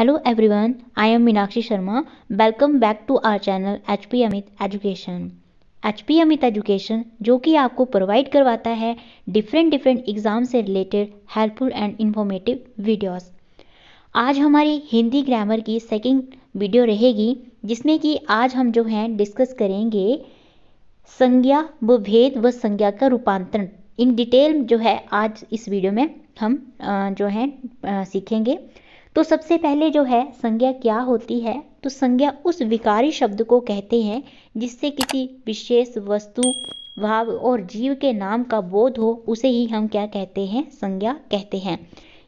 Hello everyone I am Meenakshi Sharma welcome back to our channel H P Amit education H P Amit education जो कि आपको provide करवाता है different different exam से related helpful and informative videos. आज हमारी हिंदी ग्रामर की सेकंड वीडियो रहेगी जिसमें कि आज हम जो हैं डिस्कस करेंगे संज्ञा व भेद व संज्ञा का रूपांतरण इन डिटेल जो है आज इस वीडियो में हम जो है सीखेंगे तो सबसे पहले जो है संज्ञा क्या होती है तो संज्ञा उस विकारी शब्द को कहते हैं जिससे किसी विशेष वस्तु भाव और जीव के नाम का बोध हो उसे ही हम क्या कहते हैं संज्ञा कहते हैं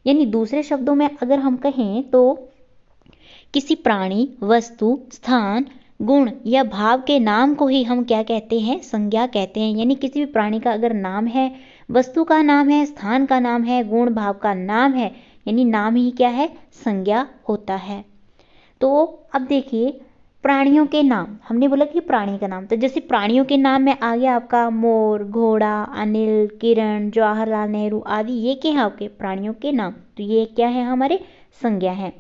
यानी दूसरे शब्दों में अगर हम कहें तो किसी प्राणी वस्तु स्थान गुण या भाव के नाम को ही हम क्या कहते हैं संज्ञा कहते हैं यानी किसी भी प्राणी का अगर नाम है वस्तु का नाम है स्थान का नाम है गुण भाव का नाम है यानी नाम ही क्या है संज्ञा होता है तो अब देखिए प्राणियों के नाम हमने बोला कि प्राणी का नाम तो जैसे प्राणियों के नाम में आ गया आपका मोर घोड़ा अनिल किरण जवाहरलाल नेहरू आदि ये क्या है आपके प्राणियों के नाम तो ये क्या है हमारे संज्ञा है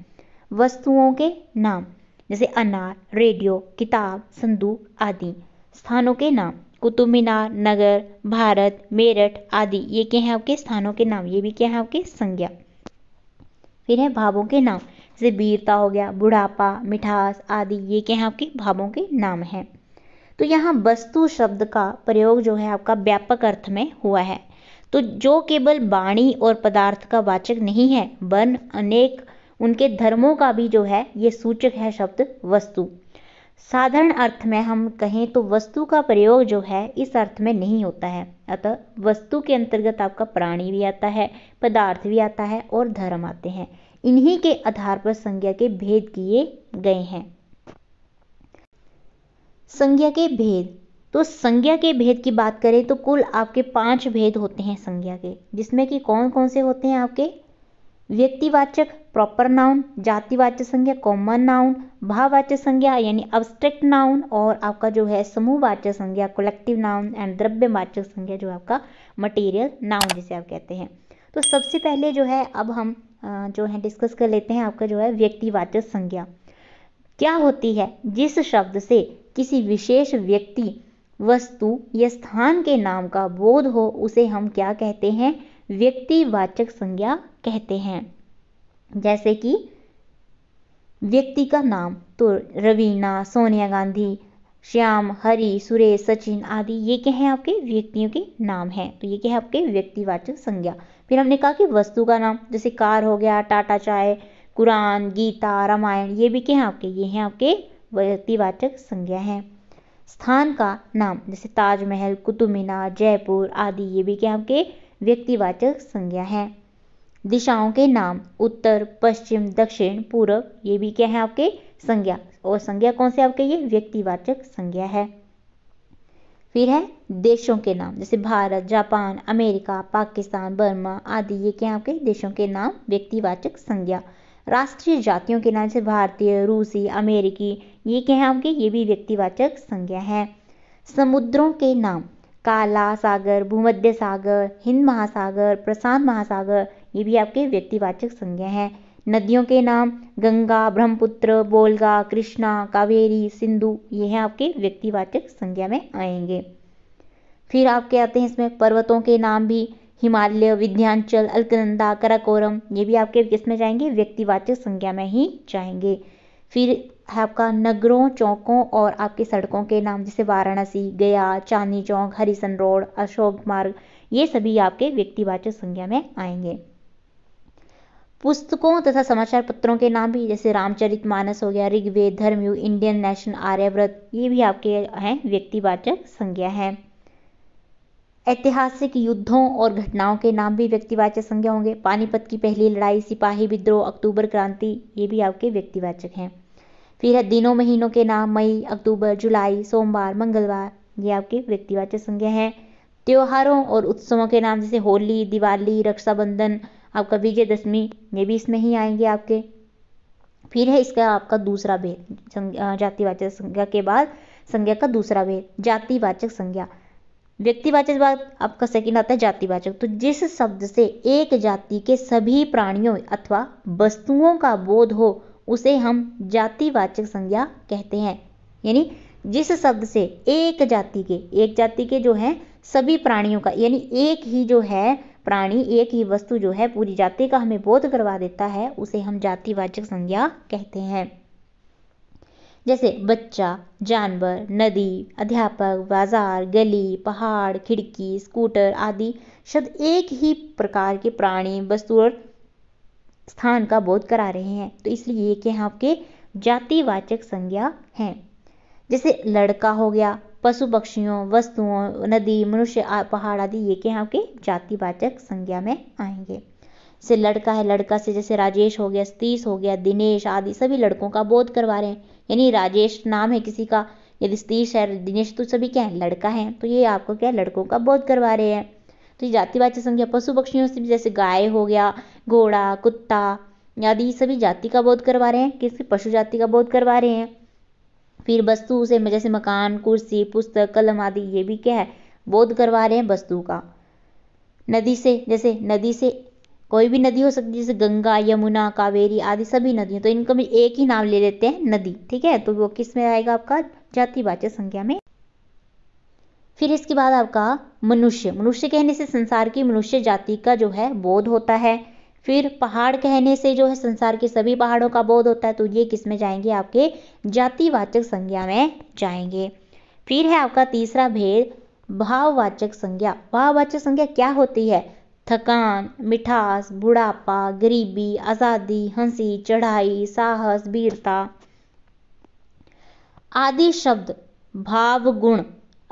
वस्तुओं के नाम जैसे अनार रेडियो किताब संदूक आदि स्थानों के नाम कुतुब मीनार नगर भारत मेरठ आदि ये क्या है आपके स्थानों के नाम ये भी क्या है आपके संज्ञा फिर है भावों के नाम जैसे वीरता हो गया बुढ़ापा मिठास आदि ये क्या है आपके भावों के नाम हैं तो यहाँ वस्तु शब्द का प्रयोग जो है आपका व्यापक अर्थ में हुआ है तो जो केवल वाणी और पदार्थ का वाचक नहीं है वन अनेक उनके धर्मों का भी जो है ये सूचक है शब्द वस्तु साधारण अर्थ में हम कहें तो वस्तु का प्रयोग जो है इस अर्थ में नहीं होता है अतः वस्तु के अंतर्गत आपका प्राणी भी आता है पदार्थ भी आता है और धर्म आते हैं इन्हीं के आधार पर संज्ञा के भेद किए गए हैं संज्ञा के भेद तो संज्ञा के भेद की बात करें तो कुल आपके पांच भेद होते हैं संज्ञा के जिसमें कि कौन कौन से होते हैं आपके व्यक्तिवाचक प्रॉपर नाउन जातिवाचक संज्ञा कॉमन नाउन भाववाचक संज्ञा यानी अब्स्ट्रैक्ट नाउन और आपका जो है समूहवाचक संज्ञा कलेक्टिव नाउन एंड द्रव्यवाचक संज्ञा जो आपका मटेरियल नाउन जिसे आप कहते हैं तो सबसे पहले जो है अब हम जो है डिस्कस कर लेते हैं आपका जो है व्यक्तिवाचक संज्ञा क्या होती है जिस शब्द से किसी विशेष व्यक्ति वस्तु या स्थान के नाम का बोध हो उसे हम क्या कहते हैं व्यक्तिवाचक संज्ञा कहते हैं जैसे कि व्यक्ति का नाम तो रवीना सोनिया गांधी श्याम हरि सुरेश सचिन आदि ये क्या है आपके व्यक्तियों के नाम हैं तो ये क्या है आपके व्यक्तिवाचक संज्ञा फिर हमने कहा कि वस्तु का नाम जैसे कार हो गया टाटा चाय कुरान गीता रामायण ये भी क्या है आपके ये हैं आपके व्यक्तिवाचक संज्ञा हैं स्थान का नाम जैसे ताजमहल कुतुब मीनार जयपुर आदि ये भी क्या आपके व्यक्तिवाचक संज्ञा हैं दिशाओं के नाम उत्तर पश्चिम दक्षिण पूर्व ये भी क्या है आपके संज्ञा और संज्ञा कौन से आपके ये व्यक्तिवाचक संज्ञा है फिर है देशों के नाम जैसे Bharat Japan America Pakistan Burma आदि ये क्या आपके देशों के नाम व्यक्तिवाचक संज्ञा राष्ट्रीय जातियों के नाम जैसे भारतीय रूसी अमेरिकी ये क्या है आपके ये भी व्यक्तिवाचक संज्ञा है समुद्रों के नाम काला सागर भूमध्य सागर हिंद महासागर प्रशांत महासागर ये भी आपके व्यक्तिवाचक संज्ञा है नदियों के नाम गंगा ब्रह्मपुत्र बोलगा कृष्णा कावेरी सिंधु ये हैं आपके व्यक्तिवाचक संज्ञा में आएंगे फिर आपके आते हैं इसमें पर्वतों के नाम भी हिमालय विध्यांचल अलकनंदा कराकोरम ये भी आपके किसमें जाएंगे व्यक्तिवाचक संज्ञा में ही जाएंगे फिर आपका नगरों चौकों और आपके सड़कों के नाम जैसे वाराणसी गया चांदनी चौक हरिसन रोड अशोक मार्ग ये सभी आपके व्यक्तिवाचक संज्ञा में आएंगे पुस्तकों तथा समाचार पत्रों के नाम भी जैसे रामचरित मानस हो गया ऋग्वेद धर्मयुग इंडियन नेशनल आर्यव्रत ये भी आपके हैं व्यक्तिवाचक संज्ञा है ऐतिहासिक युद्धों और घटनाओं के नाम भी व्यक्तिवाचक संज्ञा होंगे पानीपत की पहली लड़ाई सिपाही विद्रोह अक्टूबर क्रांति ये भी आपके व्यक्तिवाचक हैं फिर है दिनों महीनों के नाम मई अक्टूबर जुलाई सोमवार मंगलवार ये आपके व्यक्तिवाचक संज्ञा है त्योहारों और उत्सवों के नाम जैसे होली दिवाली रक्षाबंधन आपका विजयदशमी ये भी इसमें ही आएंगे आपके फिर है इसका आपका दूसरा भेद जातिवाचक संज्ञा के बाद संज्ञा का दूसरा भेद जातिवाचक संज्ञा व्यक्तिवाचक बाद आपका सेकंड आता है जातिवाचक तो जिस शब्द से एक जाति के सभी प्राणियों अथवा वस्तुओं का बोध हो उसे हम जातिवाचक संज्ञा कहते हैं यानी जिस शब्द से एक जाति के एक जाति के जो है सभी प्राणियों का यानी एक ही जो है प्राणी एक ही वस्तु जो है पूरी जाति का हमें बोध करवा देता है उसे हम जातिवाचक संज्ञा कहते हैं जैसे बच्चा जानवर नदी अध्यापक बाजार गली पहाड़ खिड़की स्कूटर आदि शब्द एक ही प्रकार के प्राणी वस्तु और स्थान का बोध करा रहे हैं तो इसलिए ये क्या आपके जातिवाचक संज्ञा हैं जैसे लड़का हो गया पशु पक्षियों वस्तुओं नदी मनुष्य पहाड़ आदि ये क्या आपके जातिवाचक संज्ञा में आएंगे से लड़का है लड़का से जैसे राजेश हो गया सतीश हो गया दिनेश आदि सभी लड़कों का बोध करवा रहे हैं यानी राजेश नाम है किसी का यदि सतीश है दिनेश तो सभी क्या है लड़का है तो ये आपको क्या है लड़कों का बोध करवा रहे हैं तो ये जातिवाचक संज्ञा पशु पक्षियों से भी जैसे गाय हो गया घोड़ा कुत्ता आदि सभी जाति का बोध करवा रहे हैं किसी पशु जाति का बोध करवा रहे हैं फिर वस्तु उसे जैसे मकान कुर्सी पुस्तक कलम आदि ये भी क्या है बोध करवा रहे हैं वस्तु का नदी से जैसे नदी से कोई भी नदी हो सकती है जैसे गंगा यमुना कावेरी आदि सभी नदियों तो इनका भी एक ही नाम ले लेते हैं नदी ठीक है तो वो किस में आएगा आपका जातिवाचक संख्या में फिर इसके बाद आपका मनुष्य मनुष्य कहने से संसार की मनुष्य जाति का जो है बोध होता है फिर पहाड़ कहने से जो है संसार के सभी पहाड़ों का बोध होता है तो ये किस में जाएंगे आपके जातिवाचक संज्ञा में जाएंगे फिर है आपका तीसरा भेद भाववाचक संज्ञा भाववाचक संज्ञा क्या होती है थकान मिठास बुढ़ापा गरीबी आज़ादी हंसी चढ़ाई साहस वीरता आदि शब्द भाव गुण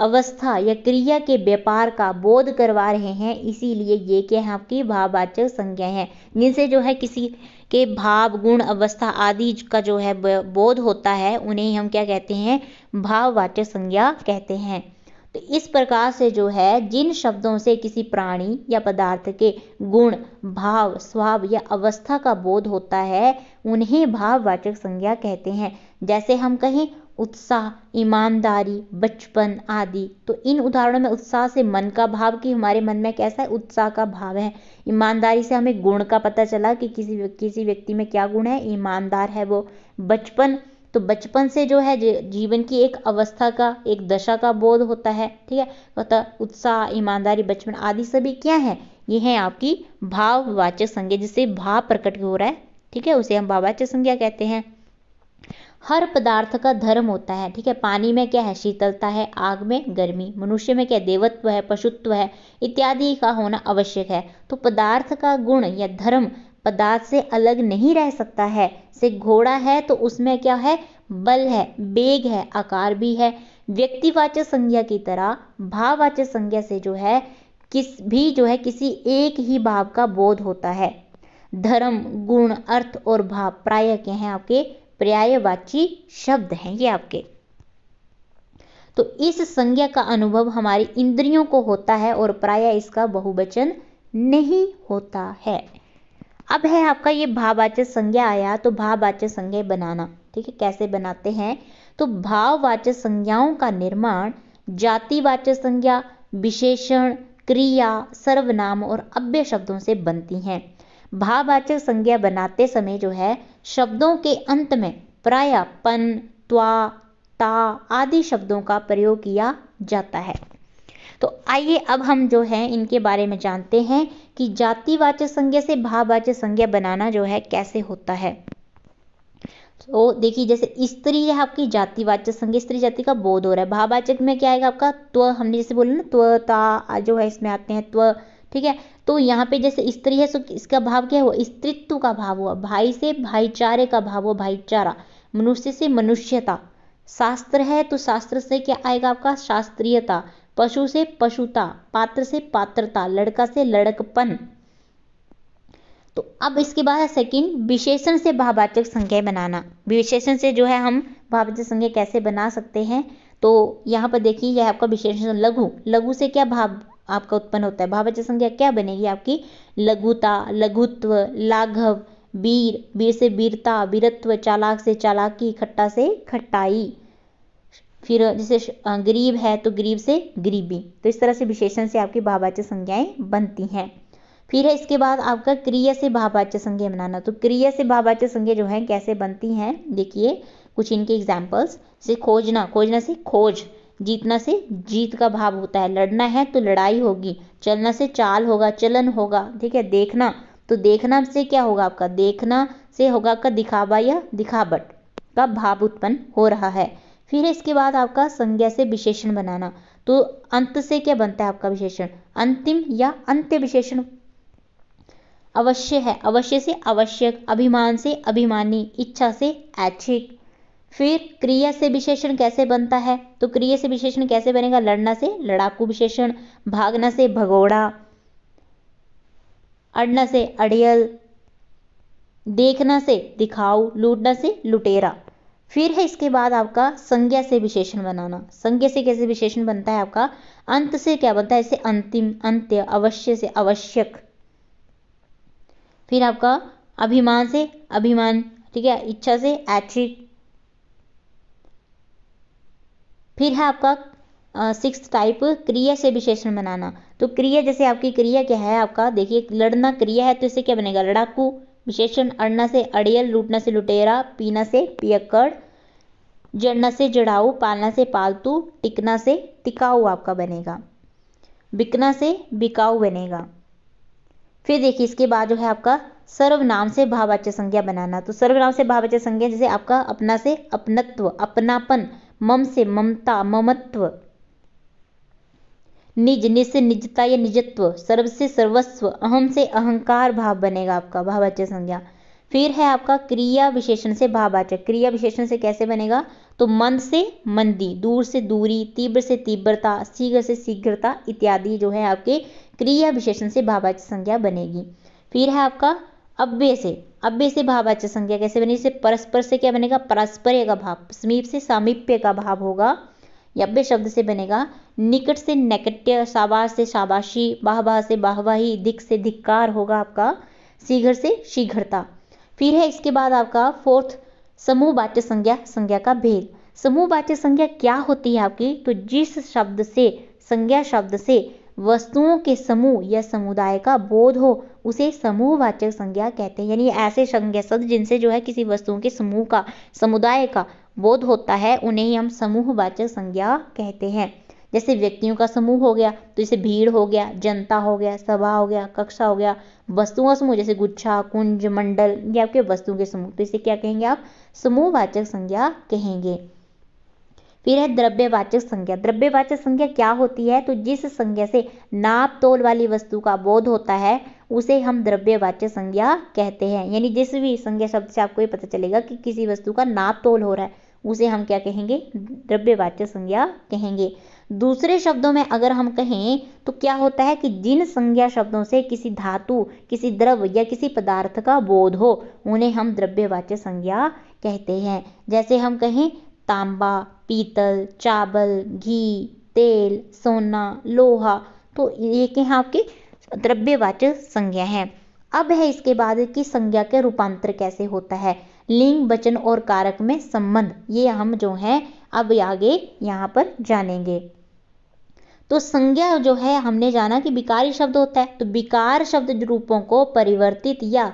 अवस्था या क्रिया के व्यापार का बोध करवा रहे हैं इसीलिए ये क्या है आपकी भाववाचक संज्ञा है जिनसे जो है किसी के भाव गुण अवस्था आदि का जो है बोध होता है उन्हें हम क्या कहते हैं भाववाचक संज्ञा कहते हैं तो इस प्रकार से जो है जिन शब्दों से किसी प्राणी या पदार्थ के गुण भाव स्वभाव या अवस्था का बोध होता है उन्हें भाववाचक संज्ञा कहते हैं जैसे हम कहें उत्साह ईमानदारी बचपन आदि तो इन उदाहरणों में उत्साह से मन का भाव कि हमारे मन में कैसा है उत्साह का भाव है ईमानदारी से हमें गुण का पता चला कि किसी किसी व्यक्ति में क्या गुण है ईमानदार है वो बचपन तो बचपन से जो है जीवन की एक अवस्था का एक दशा का बोध होता है ठीक है अतः उत्साह ईमानदारी बचपन आदि सभी क्या है ये है आपकी भाववाचक संज्ञा जिससे भाव प्रकट हो रहा है ठीक है उसे हम भाववाचक संज्ञा कहते हैं हर पदार्थ का धर्म होता है ठीक है पानी में क्या है शीतलता है आग में गर्मी मनुष्य में क्या देवत्व है पशुत्व है इत्यादि का होना आवश्यक है तो पदार्थ का गुण या धर्म पदार्थ से अलग नहीं रह सकता है से घोड़ा है तो उसमें क्या है बल है बेग है आकार भी है व्यक्तिवाचक संज्ञा की तरह भाववाचक संज्ञा से जो है किस भी जो है किसी एक ही भाव का बोध होता है धर्म गुण अर्थ और भाव प्राय के हैं आपके पर्यायवाची शब्द हैं ये आपके तो इस संज्ञा का अनुभव हमारी इंद्रियों को होता है और प्राय इसका बहुवचन नहीं होता है अब है आपका ये भाववाचक संज्ञा आया तो भाववाचक संज्ञा बनाना ठीक है कैसे बनाते हैं तो भाववाचक संज्ञाओं का निर्माण जातिवाचक संज्ञा विशेषण क्रिया सर्वनाम और अभ्य शब्दों से बनती हैं भाववाचक संज्ञा बनाते समय जो है शब्दों के अंत में प्राय पन त्वा ता आदि शब्दों का प्रयोग किया जाता है तो आइए अब हम जो है इनके बारे में जानते हैं कि जातिवाचक संज्ञा से भाववाचक संज्ञा बनाना जो है कैसे होता है तो देखिए जैसे स्त्री है आपकी जातिवाचक संज्ञा स्त्री जाति का बोध हो रहा है भाववाचक में क्या आएगा आपका त्व हमने जैसे बोला ना त्वता जो है इसमें आते हैं त्व ठीक है तो यहाँ पे जैसे स्त्री है सो इसका भाव क्या हुआ स्त्रित्व का भाव हुआ भाई से भाईचारे का भाव हुआ भाईचारा मनुष्य से मनुष्यता शास्त्र है तो शास्त्र से क्या आएगा आपका शास्त्रीयता पशु से पशुता पात्र से पात्रता लड़का से लड़कपन तो अब इसके बाद है सेकंड विशेषण से भाववाचक संज्ञा बनाना विशेषण से जो है हम भाववाचक संज्ञा कैसे बना सकते हैं तो यहाँ पर देखिए यह आपका विशेषण लघु लघु से क्या भाव आपका उत्पन्न होता है भाववाचक संज्ञा क्या बनेगी आपकी लघुता लघुत्व लाघव वीर वीर से वीरता वीरत्व चालाक से चालाकी खट्टा से खट्टाई फिर जैसे गरीब है तो गरीब से गरीबी तो इस तरह से विशेषण से आपकी भाववाच्य संज्ञाएं बनती हैं फिर है इसके बाद आपका क्रिया से भाववाच्य संज्ञा बनाना तो क्रिया से भाववाच्य संज्ञा जो है कैसे बनती हैं देखिए कुछ इनके एग्जाम्पल्स से खोजना खोजना से खोज जीतना से जीत का भाव होता है लड़ना है तो लड़ाई होगी चलना से चाल होगा चलन होगा ठीक है देखना तो देखना से क्या होगा आपका देखना से होगा आपका दिखावा या दिखावट का भाव उत्पन्न हो रहा है फिर इसके बाद आपका संज्ञा से विशेषण बनाना तो अंत से क्या बनता है आपका विशेषण अंतिम या अंत्य विशेषण अवश्य है अवश्य से आवश्यक अभिमान से अभिमानी इच्छा से ऐच्छिक फिर क्रिया से विशेषण कैसे बनता है तो क्रिया से विशेषण कैसे बनेगा लड़ना से लड़ाकू विशेषण भागना से भगोड़ा अड़ना से अड़ियल देखना से दिखाऊ लूटना से लुटेरा फिर है इसके बाद आपका संज्ञा से विशेषण बनाना संज्ञा से कैसे विशेषण बनता है आपका अंत से क्या बनता है इसे अंतिम अंत्य अवश्य से आवश्यक फिर आपका अभिमान से अभिमान ठीक है इच्छा से ऐच्छिक फिर है आपका सिक्स टाइप क्रिया से विशेषण बनाना तो क्रिया जैसे आपकी क्रिया क्या है आपका देखिए लड़ना क्रिया है तो इसे क्या बनेगा लड़ाकू विशेषण अड़ना से अड़ियल लूटना से लुटेरा पीना से पियक्कड़ जड़ना से जड़ाऊ पालना से पालतू टिकना से टिकाऊ आपका बनेगा बिकना से बिकाऊ बनेगा फिर देखिए इसके बाद जो है आपका सर्वनाम से भावाच्य संज्ञा बनाना तो सर्वनाम से भावाच्य संज्ञा जैसे आपका अपना से अपनत्व अपनापन मम से ममता ममत्व निज निस निजता या निजत्व सर्व से सर्वस्व अहम से अहंकार भाव बनेगा आपका भाववाच्य संज्ञा फिर है आपका क्रिया विशेषण से भाववाचक क्रिया विशेषण से कैसे बनेगा तो मंद से मंदी दूर से दूरी तीव्र से तीव्रता शीघ्र से शीघ्रता इत्यादि जो है आपके क्रिया विशेषण से भावाच्य संज्ञा बनेगी फिर है आपका अव्य से अव्य से भावाच्य संज्ञा कैसे बनेगी इसे परस्पर से क्या बनेगा परस्पर्य का भाव समीप से सामीप्य का भाव होगा यव्य शब्द से बनेगा निकट से नैकट्य शाबाश से शाबाशी बाहबाह से बाहवाही धिक से धिक्कार होगा आपका शीघ्र से शीघ्रता फिर है इसके बाद आपका फोर्थ समूह वाच्य संज्ञा संज्ञा का भेद समूह वाच्य संज्ञा क्या होती है आपकी तो जिस शब्द से संज्ञा शब्द से वस्तुओं के समूह या समुदाय का बोध हो उसे समूह वाचक संज्ञा कहते हैं यानी ऐसे संज्ञा शब्द जिनसे जो है किसी वस्तुओं के समूह का समुदाय का बोध होता है उन्हें ही हम वाचक संज्ञा कहते हैं जैसे व्यक्तियों का समूह हो गया तो जैसे भीड़ हो गया जनता हो गया सभा हो गया कक्षा हो गया वस्तुओं का समूह जैसे गुच्छा कुंज मंडल ये आपके वस्तुओं के समूह तो इसे क्या कहेंगे आप समूहवाचक संज्ञा कहेंगे फिर है द्रव्यवाचक संज्ञा द्रव्यवाचक संज्ञा क्या होती है तो जिस संज्ञा से नाप तोल वाली वस्तु का बोध होता है उसे हम द्रव्यवाचक संज्ञा कहते हैं यानी जिस भी संज्ञा शब्द से आपको ये पता चलेगा कि किसी वस्तु का नाप तोल हो रहा है उसे हम क्या कहेंगे द्रव्यवाचक संज्ञा कहेंगे दूसरे शब्दों में अगर हम कहें तो क्या होता है कि जिन संज्ञा शब्दों से किसी धातु किसी द्रव या किसी पदार्थ का बोध हो उन्हें हम द्रव्यवाच्य संज्ञा कहते हैं जैसे हम कहें तांबा पीतल चावल घी तेल सोना लोहा तो ये क्या हाँ, आपकी द्रव्यवाच्य संज्ञा है अब है इसके बाद कि संज्ञा के रूपांतर कैसे होता है लिंग वचन और कारक में संबंध ये हम जो है अब आगे यहाँ पर जानेंगे तो संज्ञा जो है हमने जाना कि विकारी शब्द होता है तो विकार शब्द रूपों को परिवर्तित या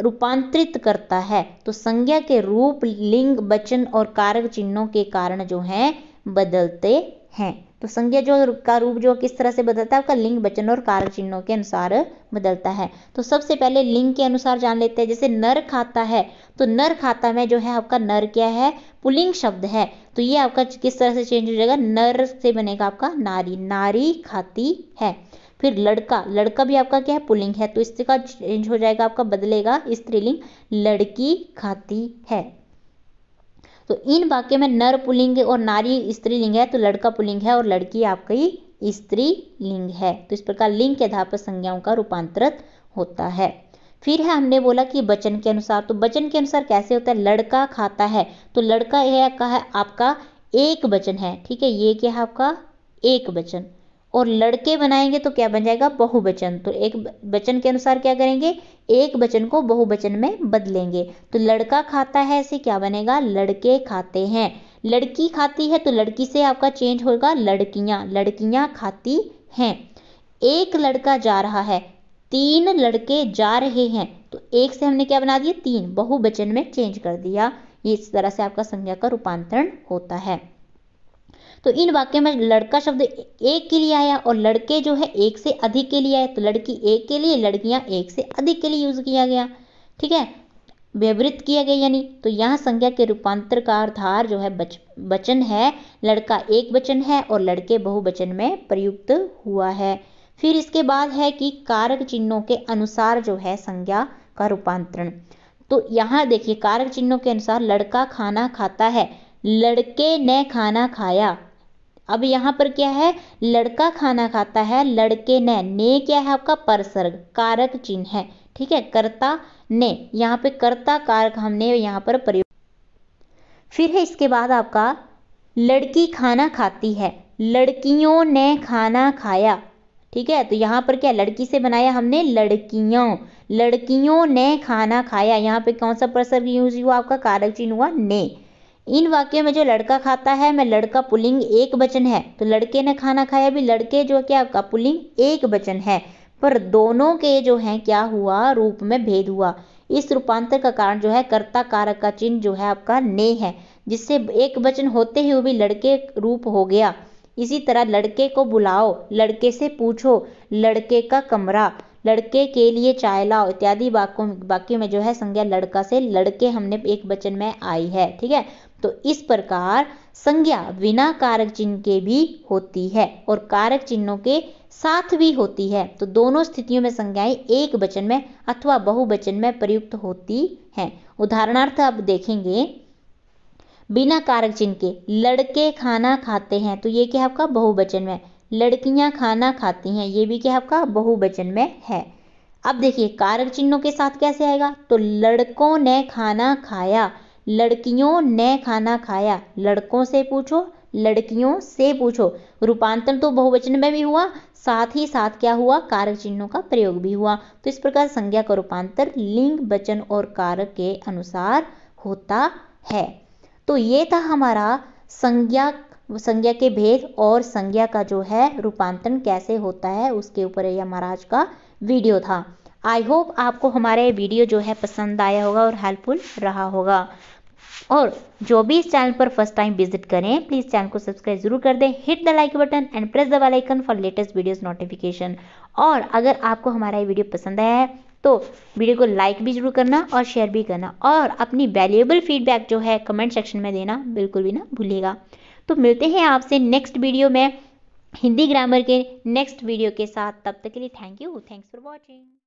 रूपांतरित करता है तो संज्ञा के रूप लिंग वचन और कारक चिन्हों के कारण जो हैं बदलते हैं तो संज्ञा जो का रूप जो किस तरह से बदलता है आपका लिंग वचन और कार्य चिन्हों के अनुसार बदलता है तो सबसे पहले लिंग के अनुसार जान लेते हैं जैसे नर खाता है तो नर खाता में जो है आपका नर क्या है पुलिंग शब्द है तो ये आपका किस तरह से चेंज हो जाएगा नर से बनेगा आपका नारी नारी खाती है फिर लड़का लड़का भी आपका क्या है पुलिंग है तो इसका चेंज हो जाएगा आपका बदलेगा स्त्रीलिंग लड़की खाती है तो इन वाक्य में नर पुलिंग और नारी स्त्रीलिंग है तो लड़का पुलिंग है और लड़की आपकी स्त्रीलिंग है तो इस प्रकार लिंग के आधार पर संज्ञाओं का रूपांतरित होता है फिर है हमने बोला कि वचन के अनुसार तो वचन के अनुसार कैसे होता है लड़का खाता है तो लड़का यह का है आपका एक वचन है ठीक है ये क्या है आपका एक वचन और लड़के बनाएंगे तो क्या बन जाएगा बहुवचन तो एक वचन के अनुसार क्या करेंगे एक वचन को बहुवचन में बदलेंगे तो लड़का खाता है ऐसे क्या बनेगा लड़के खाते हैं लड़की खाती है तो लड़की से आपका चेंज होगा लड़कियां लड़कियां खाती हैं एक लड़का जा रहा है तीन लड़के जा रहे हैं तो एक से हमने क्या बना दिया तीन बहुवचन में चेंज कर दिया ये इस तरह से आपका संज्ञा का रूपांतरण होता है तो इन वाक्य में लड़का शब्द एक के लिए आया और लड़के जो है एक से अधिक के लिए आया तो लड़की एक के लिए लड़कियां एक से अधिक के लिए यूज किया गया ठीक है व्यवृत किया गया यानी तो यहाँ संज्ञा के रूपांतर का आधार जो है बच, बचन है लड़का एक वचन है और लड़के बहुवचन में प्रयुक्त हुआ है फिर इसके बाद है कि कारक चिन्हों के अनुसार जो है संज्ञा का रूपांतरण तो यहाँ देखिए कारक चिन्हों के अनुसार लड़का खाना खाता है लड़के ने खाना खाया अब यहाँ पर क्या है लड़का खाना खाता है लड़के ने ने क्या है आपका परसर्ग कारक चिन्ह है ठीक है कर्ता ने यहाँ पे कर्ता कारक हमने यहाँ पर प्रयोग फिर है इसके बाद आपका लड़की खाना खाती है लड़कियों ने खाना खाया ठीक है तो यहाँ पर क्या लड़की से बनाया हमने लड़कियों लड़कियों ने खाना खाया यहाँ पे कौन सा प्रसर्ग यूज हुआ आपका कारक चिन्ह हुआ ने इन वाक्यों में जो लड़का खाता है मैं लड़का पुलिंग एक बचन है तो लड़के ने खाना खाया भी लड़के जो क्या आपका पुलिंग एक बचन है पर दोनों के जो है क्या हुआ रूप में भेद हुआ इस रूपांतर का कारण जो है कर्ता कारक का चिन्ह जो है आपका ने है जिससे एक बचन होते हुए भी लड़के रूप हो गया इसी तरह लड़के को बुलाओ लड़के से पूछो लड़के का कमरा लड़के के लिए चाय लाओ इत्यादि वाक्यों वाक्यों में जो है संज्ञा लड़का से लड़के हमने एक बचन में आई है ठीक है तो इस प्रकार संज्ञा बिना कारक चिन्ह के भी होती है और कारक चिन्हों के साथ भी होती है तो दोनों स्थितियों में संज्ञाएं एक वचन में अथवा बहुवचन में प्रयुक्त होती हैं उदाहरणार्थ अब देखेंगे बिना कारक चिन्ह के लड़के खाना खाते हैं तो ये क्या आपका बहुवचन में लड़कियां खाना खाती हैं ये भी क्या आपका बहुवचन में है अब देखिए कारक चिन्हों के साथ कैसे आएगा तो लड़कों ने खाना खाया लड़कियों ने खाना खाया लड़कों से पूछो लड़कियों से पूछो रूपांतर तो बहुवचन में भी हुआ साथ ही साथ क्या हुआ कारक चिन्हों का प्रयोग भी हुआ तो इस प्रकार संज्ञा का रूपांतर लिंग वचन और कारक के अनुसार होता है तो ये था हमारा संज्ञा संज्ञा के भेद और संज्ञा का जो है रूपांतरण कैसे होता है उसके ऊपर यह महाराज का वीडियो था आई होप आपको हमारे वीडियो जो है पसंद आया होगा और हेल्पफुल रहा होगा और जो भी इस चैनल पर फर्स्ट टाइम विजिट करें प्लीज़ चैनल को सब्सक्राइब जरूर कर दें hit the like button and press the bell icon for latest videos notification और अगर आपको हमारा ये वीडियो पसंद आया है तो वीडियो को लाइक भी जरूर करना और शेयर भी करना और अपनी वैल्यूएबल फीडबैक जो है कमेंट सेक्शन में देना बिल्कुल भी ना भूलिएगा तो मिलते हैं आपसे नेक्स्ट वीडियो में हिंदी ग्रामर के नेक्स्ट वीडियो के साथ तब तक के लिए thank you thanks for watching